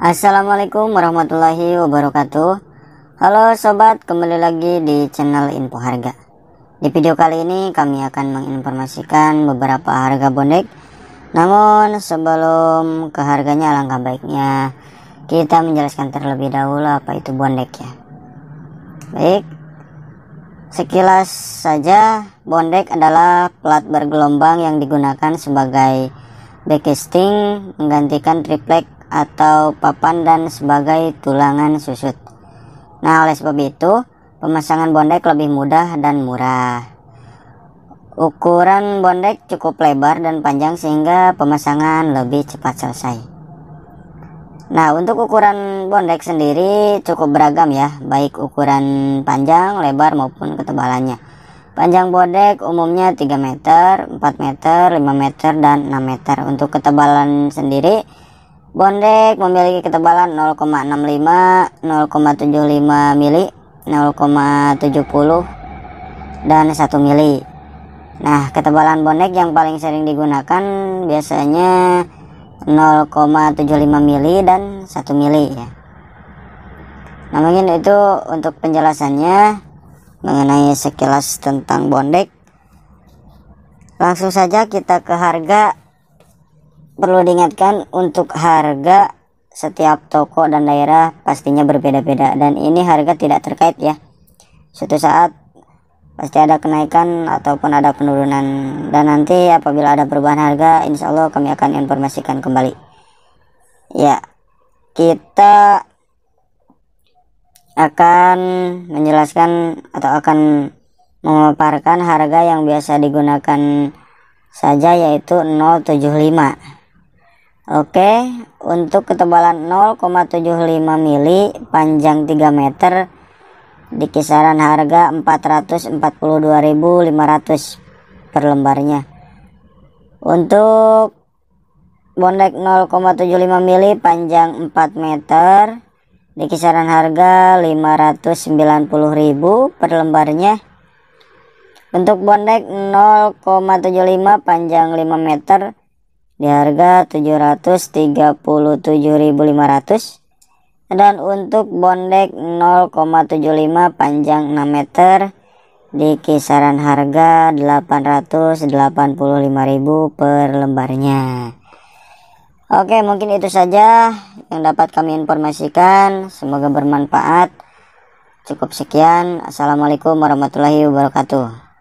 Assalamualaikum warahmatullahi wabarakatuh Halo sobat kembali lagi di channel info harga Di video kali ini kami akan menginformasikan beberapa harga bonek Namun sebelum ke harganya langkah baiknya kita menjelaskan terlebih dahulu apa itu bondek ya. Baik, Sekilas saja, bondek adalah plat bergelombang yang digunakan sebagai backcasting, menggantikan triplek atau papan dan sebagai tulangan susut. Nah, oleh sebab itu, pemasangan bondek lebih mudah dan murah. Ukuran bondek cukup lebar dan panjang sehingga pemasangan lebih cepat selesai. Nah, untuk ukuran bondek sendiri cukup beragam ya, baik ukuran panjang, lebar maupun ketebalannya. Panjang bondek umumnya 3 meter, 4 meter, 5 meter, dan 6 meter. Untuk ketebalan sendiri, bondek memiliki ketebalan 0,65, 0,75 mili, 0,70, dan 1 mili. Nah, ketebalan bondek yang paling sering digunakan biasanya 0,75 mili dan 1 mili ya. Nah mungkin itu untuk penjelasannya mengenai sekilas tentang bondek. Langsung saja kita ke harga. Perlu diingatkan untuk harga setiap toko dan daerah pastinya berbeda-beda dan ini harga tidak terkait ya. Suatu saat pasti ada kenaikan ataupun ada penurunan dan nanti apabila ada perubahan harga insya Allah kami akan informasikan kembali ya kita akan menjelaskan atau akan memaparkan harga yang biasa digunakan saja yaitu 075 Oke untuk ketebalan 0,75 mili panjang 3 meter di kisaran harga 442.500 per lembarnya. Untuk bonek 0,75 mili panjang 4 meter di kisaran harga 590.000 per lembarnya. Untuk bonek 0,75 panjang 5 meter di harga 737.500 dan untuk bondek 0,75 panjang 6 meter di kisaran harga 885.000 per lembarnya. Oke, mungkin itu saja yang dapat kami informasikan. Semoga bermanfaat. Cukup sekian. Assalamualaikum warahmatullahi wabarakatuh.